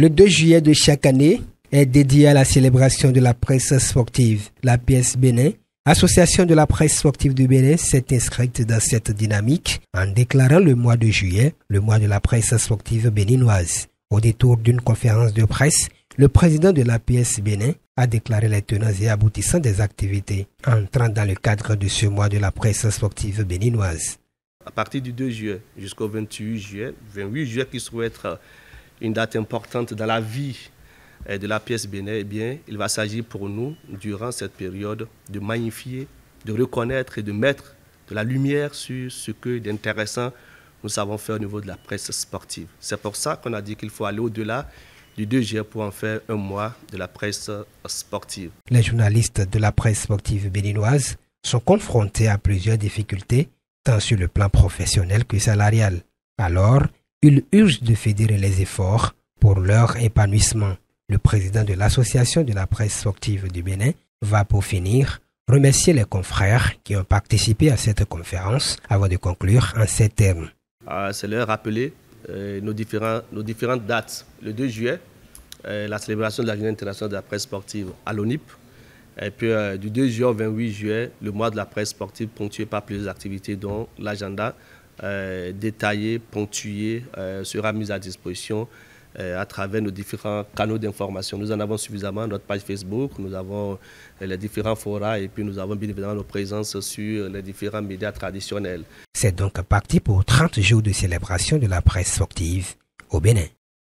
Le 2 juillet de chaque année est dédié à la célébration de la presse sportive. La pièce Bénin, Association de la presse sportive du Bénin, s'est inscrite dans cette dynamique en déclarant le mois de juillet le mois de la presse sportive béninoise. Au détour d'une conférence de presse, le président de la PS Bénin a déclaré les tenants et aboutissants des activités entrant dans le cadre de ce mois de la presse sportive béninoise. À partir du 2 juillet jusqu'au 28 juillet, 28 juillet qui sera une date importante dans la vie eh, de la pièce Bénin, eh bien, il va s'agir pour nous, durant cette période, de magnifier, de reconnaître et de mettre de la lumière sur ce que d'intéressant nous savons faire au niveau de la presse sportive. C'est pour ça qu'on a dit qu'il faut aller au-delà du 2 juillet pour en faire un mois de la presse sportive. Les journalistes de la presse sportive béninoise sont confrontés à plusieurs difficultés, tant sur le plan professionnel que salarial. Alors, il urge de fédérer les efforts pour leur épanouissement. Le président de l'Association de la presse sportive du Bénin va pour finir remercier les confrères qui ont participé à cette conférence avant de conclure en ces termes. Ah, c'est leur rappeler euh, nos, différentes dates. Le 2 juillet, euh, la célébration de la Journée internationale de la presse sportive à l'ONIP. Et puis euh, du 2 juillet au 28 juillet, le mois de la presse sportive ponctué par plusieurs activités dont l'agenda euh, détaillé, ponctué, euh, sera mise à disposition euh, à travers nos différents canaux d'information. Nous en avons suffisamment, notre page Facebook, nous avons les différents forats et puis nous avons bien évidemment nos présences sur les différents médias traditionnels. C'est donc parti pour 30 jours de célébration de la presse sportive au Bénin.